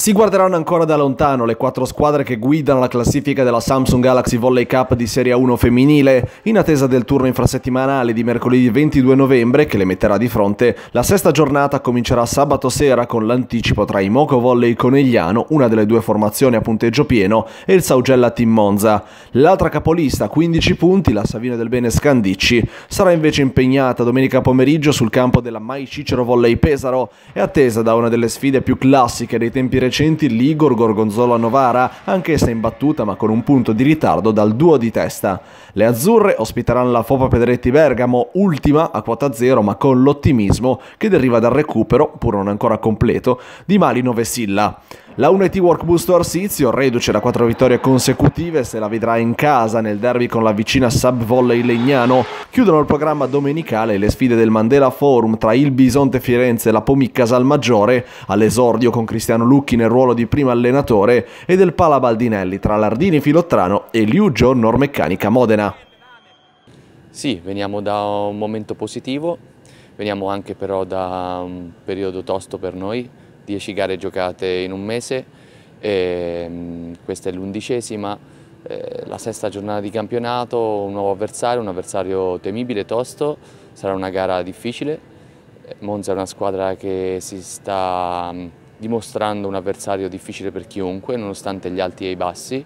Si guarderanno ancora da lontano le quattro squadre che guidano la classifica della Samsung Galaxy Volley Cup di Serie 1 femminile, in attesa del turno infrasettimanale di mercoledì 22 novembre che le metterà di fronte. La sesta giornata comincerà sabato sera con l'anticipo tra i Moco Volley Conegliano, una delle due formazioni a punteggio pieno, e il Saugella Team Monza. L'altra capolista, 15 punti, la Savina del Bene Scandicci, sarà invece impegnata domenica pomeriggio sul campo della Mai Cicero Volley Pesaro e attesa da una delle sfide più classiche dei tempi recenti recenti l'Igor Gorgonzola Novara, anch'essa in battuta ma con un punto di ritardo dal duo di testa. Le azzurre ospiteranno la Fopa Pedretti Bergamo, ultima a quota zero ma con l'ottimismo che deriva dal recupero, pur non ancora completo, di Malino Vessilla. La Unity Work Busto Arsizio, reduce da quattro vittorie consecutive, se la vedrà in casa nel derby con la vicina Sub Volley Legnano, Chiudono il programma domenicale le sfide del Mandela Forum tra il Bisonte Firenze e la Pomi Casalmaggiore, all'esordio con Cristiano Lucchi nel ruolo di primo allenatore, e del Pala Baldinelli tra l'Ardini Filottrano e Liugio Normeccanica Modena. Sì, veniamo da un momento positivo, veniamo anche però da un periodo tosto per noi, 10 gare giocate in un mese, e mm, questa è l'undicesima, eh, la sesta giornata di campionato, un nuovo avversario, un avversario temibile, tosto, sarà una gara difficile. Eh, Monza è una squadra che si sta mm, dimostrando un avversario difficile per chiunque, nonostante gli alti e i bassi.